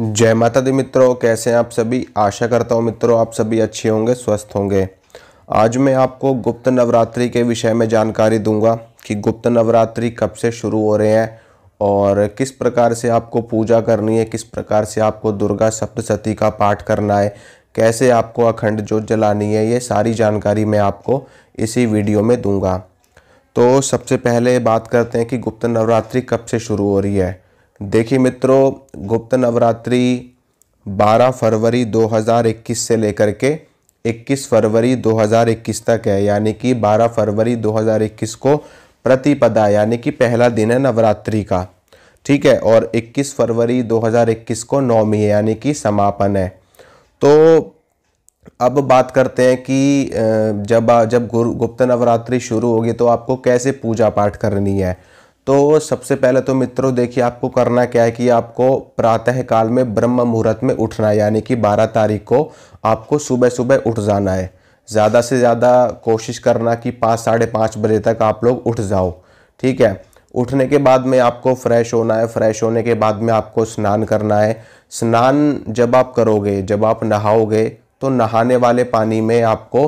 जय माता दी मित्रों कैसे हैं आप सभी आशा करता हूँ मित्रों आप सभी अच्छे होंगे स्वस्थ होंगे आज मैं आपको गुप्त नवरात्रि के विषय में जानकारी दूंगा कि गुप्त नवरात्रि कब से शुरू हो रहे हैं और किस प्रकार से आपको पूजा करनी है किस प्रकार से आपको दुर्गा सप्तशती का पाठ करना है कैसे आपको अखंड जोत जलानी है ये सारी जानकारी मैं आपको इसी वीडियो में दूंगा तो सबसे पहले बात करते हैं कि गुप्त नवरात्रि कब से शुरू हो रही है देखिए मित्रों गुप्त नवरात्रि 12 फरवरी 2021 से लेकर के 21 फरवरी 2021 तक है यानी कि 12 फरवरी 2021 को प्रतिपदा यानी कि पहला दिन है नवरात्रि का ठीक है और 21 फरवरी 2021 को नौमी है यानी कि समापन है तो अब बात करते हैं कि जब जब गुरु गुप्त नवरात्रि शुरू होगी तो आपको कैसे पूजा पाठ करनी है तो सबसे पहले तो मित्रों देखिए आपको करना क्या है कि आपको प्रातः काल में ब्रह्म मुहूर्त में उठना है यानी कि 12 तारीख को आपको सुबह सुबह उठ जाना है ज़्यादा से ज़्यादा कोशिश करना कि पाँच साढ़े पाँच बजे तक आप लोग उठ जाओ ठीक है उठने के बाद में आपको फ्रेश होना है फ्रेश होने के बाद में आपको स्नान करना है स्नान जब आप करोगे जब आप नहाओगे तो नहाने वाले पानी में आपको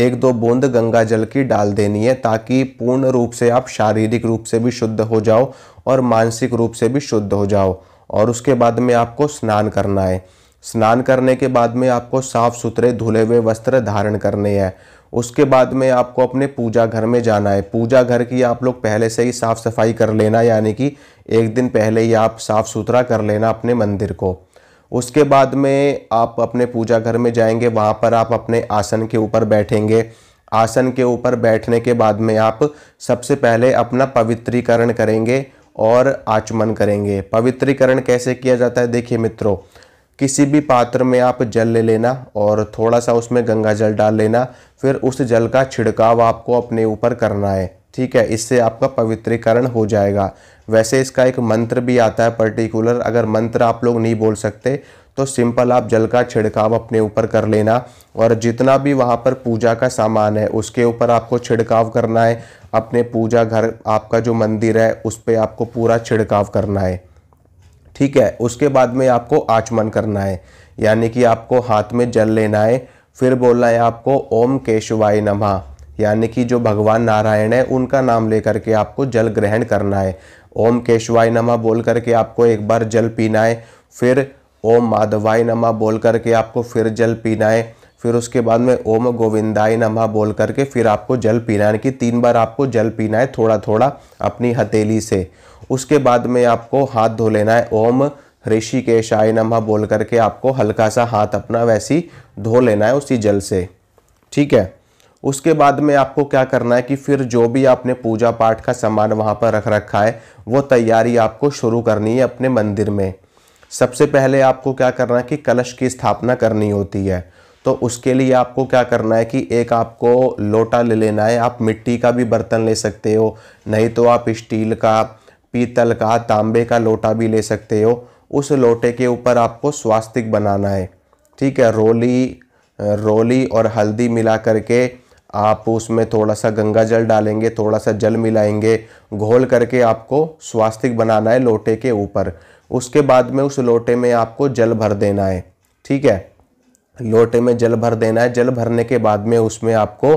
एक दो बूंद गंगा जल की डाल देनी है ताकि पूर्ण रूप से आप शारीरिक रूप से भी शुद्ध हो जाओ और मानसिक रूप से भी शुद्ध हो जाओ और उसके बाद में आपको स्नान करना है स्नान करने के बाद में आपको साफ़ सुथरे धुले हुए वस्त्र धारण करने हैं उसके बाद में आपको अपने पूजा घर में जाना है पूजा घर की आप लोग पहले से ही साफ़ सफाई कर लेना यानी कि एक दिन पहले ही आप साफ़ सुथरा कर लेना अपने मंदिर को उसके बाद में आप अपने पूजा घर में जाएंगे वहाँ पर आप अपने आसन के ऊपर बैठेंगे आसन के ऊपर बैठने के बाद में आप सबसे पहले अपना पवित्रीकरण करेंगे और आचमन करेंगे पवित्रीकरण कैसे किया जाता है देखिए मित्रों किसी भी पात्र में आप जल ले लेना और थोड़ा सा उसमें गंगा जल डाल लेना फिर उस जल का छिड़काव आपको अपने ऊपर करना है ठीक है इससे आपका पवित्रीकरण हो जाएगा वैसे इसका एक मंत्र भी आता है पर्टिकुलर अगर मंत्र आप लोग नहीं बोल सकते तो सिंपल आप जल का छिड़काव अपने ऊपर कर लेना और जितना भी वहाँ पर पूजा का सामान है उसके ऊपर आपको छिड़काव करना है अपने पूजा घर आपका जो मंदिर है उस पर आपको पूरा छिड़काव करना है ठीक है उसके बाद में आपको आचमन करना है यानी कि आपको हाथ में जल लेना है फिर बोलना है आपको ओम केशवाय नमः यानी कि जो भगवान नारायण है उनका नाम लेकर के आपको जल ग्रहण करना है ओम केशवाय नमा बोल करके आपको एक बार जल पीना है फिर ओम माधवाय नमा बोल करके आपको फिर जल पीना है फिर उसके बाद में ओम गोविंदाय नमा बोल करके फिर आपको जल पीना है कि तीन बार आपको जल पीना है थोड़ा थोड़ा अपनी हथेली से उसके बाद में आपको हाथ धो लेना है ओम ऋषिकेशाय नमः बोल करके आपको हल्का सा हाथ अपना वैसी धो लेना है उसी जल से ठीक है उसके बाद में आपको क्या करना है कि फिर जो भी आपने पूजा पाठ का सामान वहाँ पर रख रखा है वो तैयारी आपको शुरू करनी है अपने मंदिर में सबसे पहले आपको क्या करना है कि कलश की स्थापना करनी होती है तो उसके लिए आपको क्या करना है कि एक आपको लोटा ले लेना है आप मिट्टी का भी बर्तन ले सकते हो नहीं तो आप स्टील का पीतल का तांबे का लोटा भी ले सकते हो उस लोटे के ऊपर आपको स्वास्तिक बनाना है ठीक है रोली रोली और हल्दी मिला करके आप उसमें थोड़ा सा गंगा जल डालेंगे थोड़ा सा जल मिलाएंगे घोल करके आपको स्वास्तिक बनाना है लोटे के ऊपर उसके बाद में उस लोटे में आपको जल भर देना है ठीक है लोटे में जल भर देना है जल भरने के बाद में उसमें आपको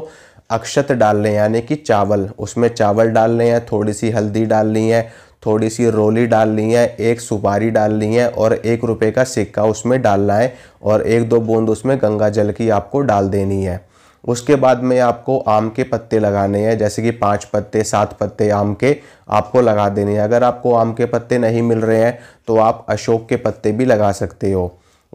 अक्षत डालने यानी कि चावल उसमें चावल डालने हैं थोड़ी सी हल्दी डालनी है थोड़ी सी रोली डालनी है एक सुपारी डालनी है और एक रुपए का सिक्का उसमें डालना है और एक दो बूंद उसमें गंगा जल की आपको डाल देनी है उसके बाद में आपको आम के पत्ते लगाने हैं जैसे कि पाँच पत्ते सात पत्ते आम के आपको लगा देने हैं अगर आपको आम के पत्ते नहीं मिल रहे हैं तो आप अशोक के पत्ते भी लगा सकते हो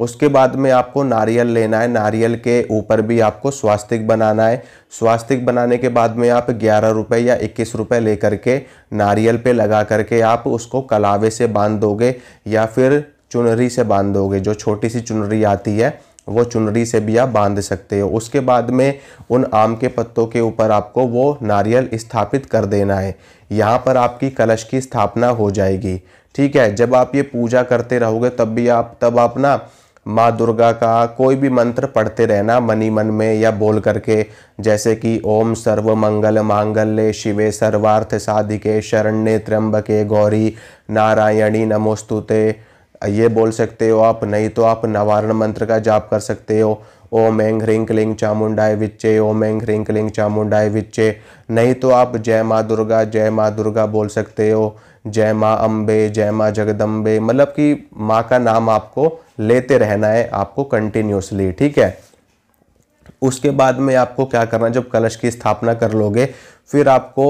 उसके बाद में आपको नारियल लेना है नारियल के ऊपर भी आपको स्वास्तिक बनाना है स्वास्तिक बनाने के बाद में आप ग्यारह रुपये या इक्कीस रुपये ले करके नारियल पे लगा करके आप उसको कलावे से बांध दोगे या फिर चुनरी से बांध दोगे जो छोटी सी चुनरी आती है वो चुनरी से भी आप बांध सकते हो उसके बाद में उन आम के पत्तों के ऊपर आपको वो नारियल स्थापित कर देना है यहाँ पर आपकी कलश की स्थापना हो जाएगी ठीक है जब आप ये पूजा करते रहोगे तब भी आप तब आप ना माँ दुर्गा का कोई भी मंत्र पढ़ते रहना मनी मन में या बोल करके जैसे कि ओम सर्व मंगल मांगल्य शिवे सर्वार्थ साधिके शरण्य त्र्यंबके गौरी नारायणी नमोस्तुते ये बोल सकते हो आप नहीं तो आप नवारण मंत्र का जाप कर सकते हो ओम एंग ह्रीं क्लीं चामुंडाए विच्चे ओम एंग ह्रीं क्लीं चामुंडाए विच्चे नहीं तो आप जय माँ दुर्गा जय माँ दुर्गा बोल सकते हो जय माँ अम्बे जय माँ जगदम्बे मतलब कि माँ का नाम आपको लेते रहना है आपको कंटिन्यूसली ठीक है उसके बाद में आपको क्या करना जब कलश की स्थापना कर लोगे फिर आपको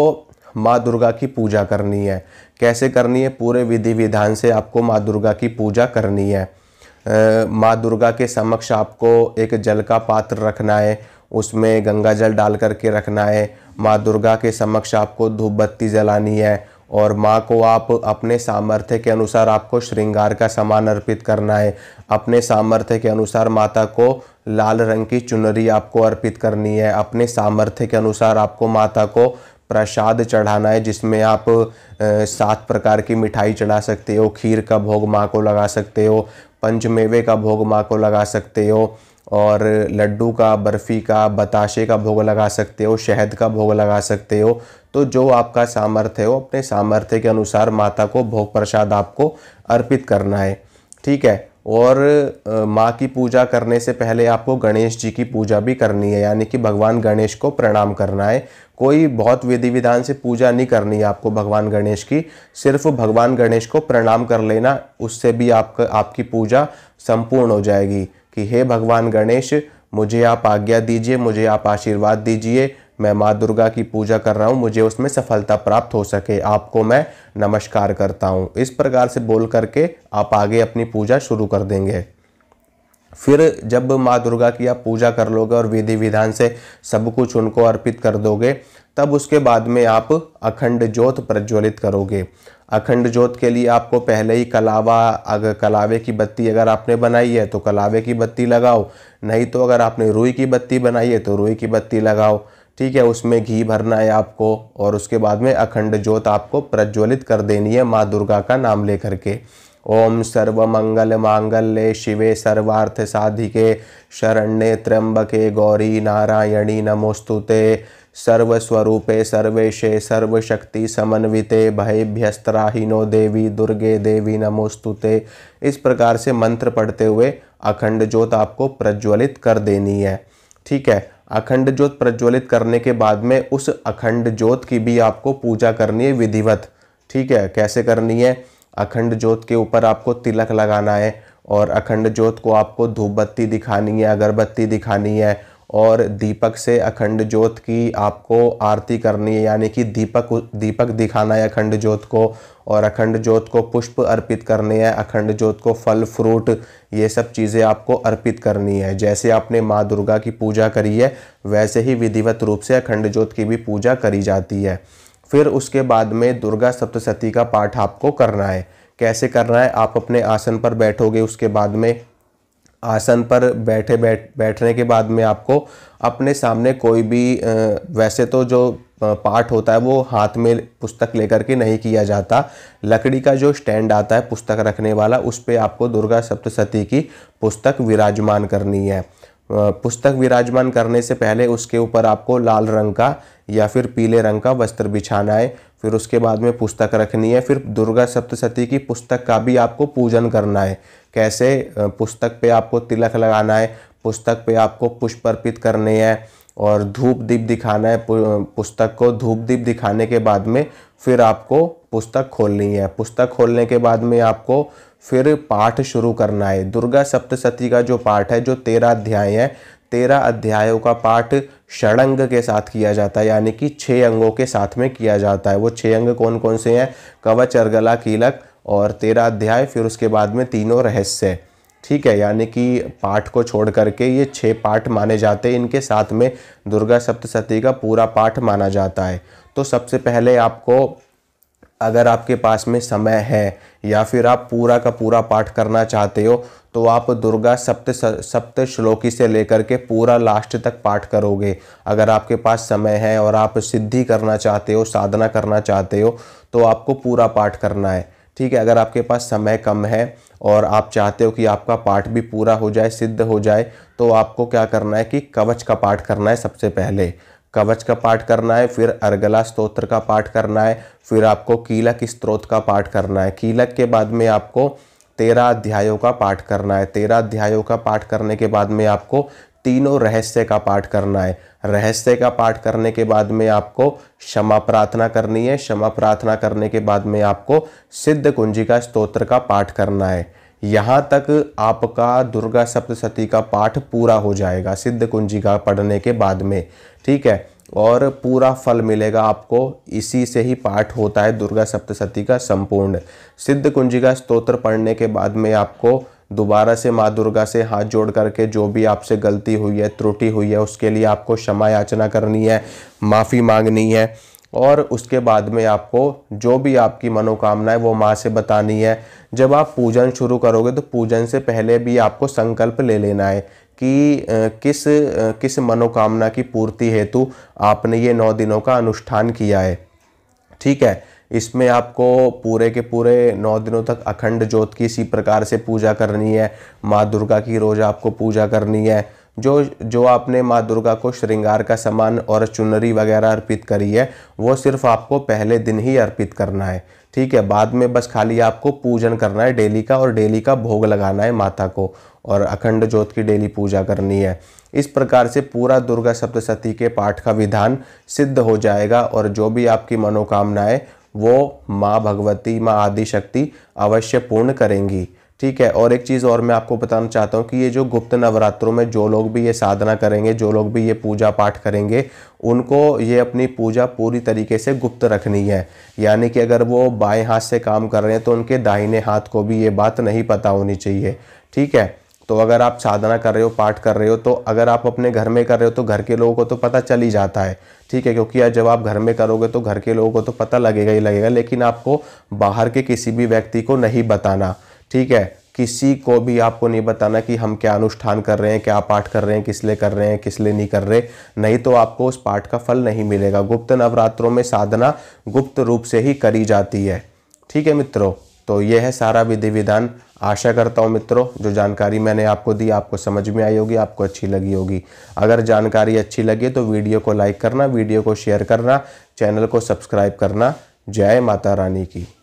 माँ दुर्गा की पूजा करनी है कैसे करनी है पूरे विधि विधान से आपको माँ दुर्गा की पूजा करनी है माँ दुर्गा के समक्ष आपको एक जल का पात्र रखना है उसमें गंगा जल डाल करके रखना है माँ दुर्गा के समक्ष आपको धूप बत्ती जलानी है और माँ को आप अपने सामर्थ्य के अनुसार आपको श्रृंगार का सामान अर्पित करना है अपने सामर्थ्य के अनुसार माता को लाल रंग की चुनरी आपको अर्पित करनी है अपने सामर्थ्य के अनुसार आपको माता को प्रसाद चढ़ाना है जिसमें आप सात प्रकार की मिठाई चढ़ा सकते हो खीर का भोग माँ को लगा सकते हो पंचमेवे का भोग माँ को लगा सकते हो और लड्डू का बर्फ़ी का बताशे का भोग लगा सकते हो शहद का भोग लगा सकते हो तो जो आपका सामर्थ्य है वो अपने सामर्थ्य के अनुसार माता को भोग प्रसाद आपको अर्पित करना है ठीक है और माँ की पूजा करने से पहले आपको गणेश जी की पूजा भी करनी है यानी कि भगवान गणेश को प्रणाम करना है कोई बहुत विधि विधान से पूजा नहीं करनी है आपको भगवान गणेश की सिर्फ भगवान गणेश को प्रणाम कर लेना उससे भी आपका आपकी पूजा संपूर्ण हो जाएगी कि हे भगवान गणेश मुझे आप आज्ञा दीजिए मुझे आप आशीर्वाद दीजिए मैं माँ दुर्गा की पूजा कर रहा हूँ मुझे उसमें सफलता प्राप्त हो सके आपको मैं नमस्कार करता हूँ इस प्रकार से बोल करके आप आगे अपनी पूजा शुरू कर देंगे फिर जब माँ दुर्गा की आप पूजा कर लोगे और विधि विधान से सब कुछ उनको अर्पित कर दोगे तब उसके बाद में आप अखंड ज्योत प्रज्वलित करोगे अखंड ज्योत के लिए आपको पहले ही कलावा अगर कलावे की बत्ती अगर आपने बनाई है तो कलावे की बत्ती लगाओ नहीं तो अगर आपने रुई की बत्ती बनाई है तो रुई की बत्ती लगाओ ठीक है उसमें घी भरना है आपको और उसके बाद में अखंड ज्योत आपको प्रज्वलित कर देनी है माँ दुर्गा का नाम लेकर के ओम सर्व मंगल मांगल्य शिवे सर्वार्थ साधिके शरण्य त्र्यंबके गौरी नारायणी नमोस्तुते सर्वस्वरूपे सर्वेशे सर्वशक्ति समन्विते भयभ्यस्त्राहीनो देवी दुर्गे देवी नमोस्तुते इस प्रकार से मंत्र पढ़ते हुए अखंड ज्योत आपको प्रज्वलित कर देनी है ठीक है अखंड ज्योत प्रज्वलित करने के बाद में उस अखंड ज्योत की भी आपको पूजा करनी है विधिवत ठीक है कैसे करनी है अखंड ज्योत के ऊपर आपको तिलक लगाना है और अखंड ज्योत को आपको धूप बत्ती दिखानी है अगरबत्ती दिखानी है और दीपक से अखंड ज्योत की आपको आरती करनी है यानी कि दीपक दीपक दिखाना है अखंड ज्योत को और अखंड ज्योत को पुष्प अर्पित करने है अखंड ज्योत को फल फ्रूट ये सब चीज़ें आपको अर्पित करनी है जैसे आपने माँ दुर्गा की पूजा करी है वैसे ही विधिवत रूप से अखंड ज्योत की भी पूजा करी जाती है फिर उसके बाद में दुर्गा सप्तशती का पाठ आपको करना है कैसे करना है आप अपने आसन पर बैठोगे उसके बाद में आसन पर बैठे बैठ बैठने के बाद में आपको अपने सामने कोई भी वैसे तो जो पाठ होता है वो हाथ में पुस्तक लेकर के नहीं किया जाता लकड़ी का जो स्टैंड आता है पुस्तक रखने वाला उस पर आपको दुर्गा सप्तशती की पुस्तक विराजमान करनी है पुस्तक विराजमान करने से पहले उसके ऊपर आपको लाल रंग का या फिर पीले रंग का वस्त्र बिछाना है फिर उसके बाद में पुस्तक रखनी है फिर दुर्गा सप्तशती की पुस्तक का भी आपको पूजन करना है कैसे पुस्तक पे आपको तिलक लगाना है पुस्तक पे आपको पुष्प अर्पित करने हैं और धूप दीप दिखाना है पुस्तक को धूप दीप दिखाने के बाद में फिर आपको पुस्तक खोलनी है पुस्तक खोलने के बाद में आपको फिर पाठ शुरू करना है दुर्गा सप्तशती का जो पाठ है जो तेरह अध्याय है तेरह अध्यायों का पाठ षडंग के साथ किया जाता है यानी कि छः अंगों के साथ में किया जाता है वो छः अंग कौन कौन से हैं कवच अर्गला कीलक और तेरह अध्याय फिर उसके बाद में तीनों रहस्य ठीक है यानी कि पाठ को छोड़ करके ये छः पाठ माने जाते हैं इनके साथ में दुर्गा सप्तशती का पूरा पाठ माना जाता है तो सबसे पहले आपको अगर आपके पास में समय है या फिर आप पूरा का पूरा पाठ करना चाहते हो तो आप दुर्गा सप्त सप्त श्लोकी से लेकर के पूरा लास्ट तक पाठ करोगे अगर आपके पास समय है और आप सिद्धि करना चाहते हो साधना करना चाहते हो तो आपको पूरा पाठ करना है ठीक है अगर आपके पास समय कम है और आप चाहते हो कि आपका पाठ भी पूरा हो जाए सिद्ध हो जाए तो आपको क्या करना है कि कवच का पाठ करना है सबसे पहले कवच का पाठ करना है फिर अर्गला स्तोत्र का पाठ करना है फिर आपको कीलक स्त्रोत का पाठ करना है कीलक के बाद में आपको तेरह अध्यायों का पाठ करना है तेरह अध्यायों का पाठ करने के बाद में आपको तीनों रहस्य का पाठ करना है रहस्य का पाठ करने के बाद में आपको क्षमा प्रार्थना करनी है क्षमा प्रार्थना करने के बाद में आपको सिद्ध कुंजी का स्तोत्र का पाठ करना है यहाँ तक आपका दुर्गा सप्तशती का पाठ पूरा हो जाएगा सिद्ध कुंजी का पढ़ने के बाद में ठीक है और पूरा फल मिलेगा आपको इसी से ही पाठ होता है दुर्गा सप्तशती का संपूर्ण सिद्ध कुंजी का स्तोत्र पढ़ने के बाद में आपको दोबारा से माँ दुर्गा से हाथ जोड़ करके जो भी आपसे गलती हुई है त्रुटि हुई है उसके लिए आपको क्षमा याचना करनी है माफ़ी मांगनी है और उसके बाद में आपको जो भी आपकी मनोकामना है वो माँ से बतानी है जब आप पूजन शुरू करोगे तो पूजन से पहले भी आपको संकल्प ले लेना है कि किस किस मनोकामना की पूर्ति हेतु आपने ये नौ दिनों का अनुष्ठान किया है ठीक है इसमें आपको पूरे के पूरे नौ दिनों तक अखंड ज्योत की इसी प्रकार से पूजा करनी है माँ दुर्गा की रोज़ आपको पूजा करनी है जो जो आपने माँ दुर्गा को श्रृंगार का सामान और चुनरी वगैरह अर्पित करी है वो सिर्फ आपको पहले दिन ही अर्पित करना है ठीक है बाद में बस खाली आपको पूजन करना है डेली का और डेली का भोग लगाना है माता को और अखंड ज्योत की डेली पूजा करनी है इस प्रकार से पूरा दुर्गा सप्तशती के पाठ का विधान सिद्ध हो जाएगा और जो भी आपकी मनोकामनाएं वो माँ भगवती माँ आदिशक्ति अवश्य पूर्ण करेंगी ठीक है और एक चीज़ और मैं आपको बताना चाहता हूँ कि ये जो गुप्त नवरात्रों में जो लोग भी ये साधना करेंगे जो लोग भी ये पूजा पाठ करेंगे उनको ये अपनी पूजा पूरी तरीके से गुप्त रखनी है यानी कि अगर वो बाएं हाथ से काम कर रहे हैं तो उनके दाहिने हाथ को भी ये बात नहीं पता होनी चाहिए ठीक है तो अगर आप साधना कर रहे हो पाठ कर रहे हो तो अगर आप अपने घर में कर रहे हो तो घर के लोगों को तो पता चल ही जाता है ठीक है क्योंकि जब आप घर में करोगे तो घर के लोगों को तो पता लगेगा ही लगेगा लेकिन आपको बाहर के किसी भी व्यक्ति को नहीं बताना ठीक है किसी को भी आपको नहीं बताना कि हम क्या अनुष्ठान कर रहे हैं क्या पाठ कर रहे हैं किस लिए कर रहे हैं किस लिए नहीं कर रहे नहीं तो आपको उस पाठ का फल नहीं मिलेगा गुप्त नवरात्रों में साधना गुप्त रूप से ही करी जाती है ठीक है मित्रों तो यह है सारा विधि विधान आशा करता हूँ मित्रों जो जानकारी मैंने आपको दी आपको समझ में आई होगी आपको अच्छी लगी होगी अगर जानकारी अच्छी लगी तो वीडियो को लाइक करना वीडियो को शेयर करना चैनल को सब्सक्राइब करना जय माता रानी की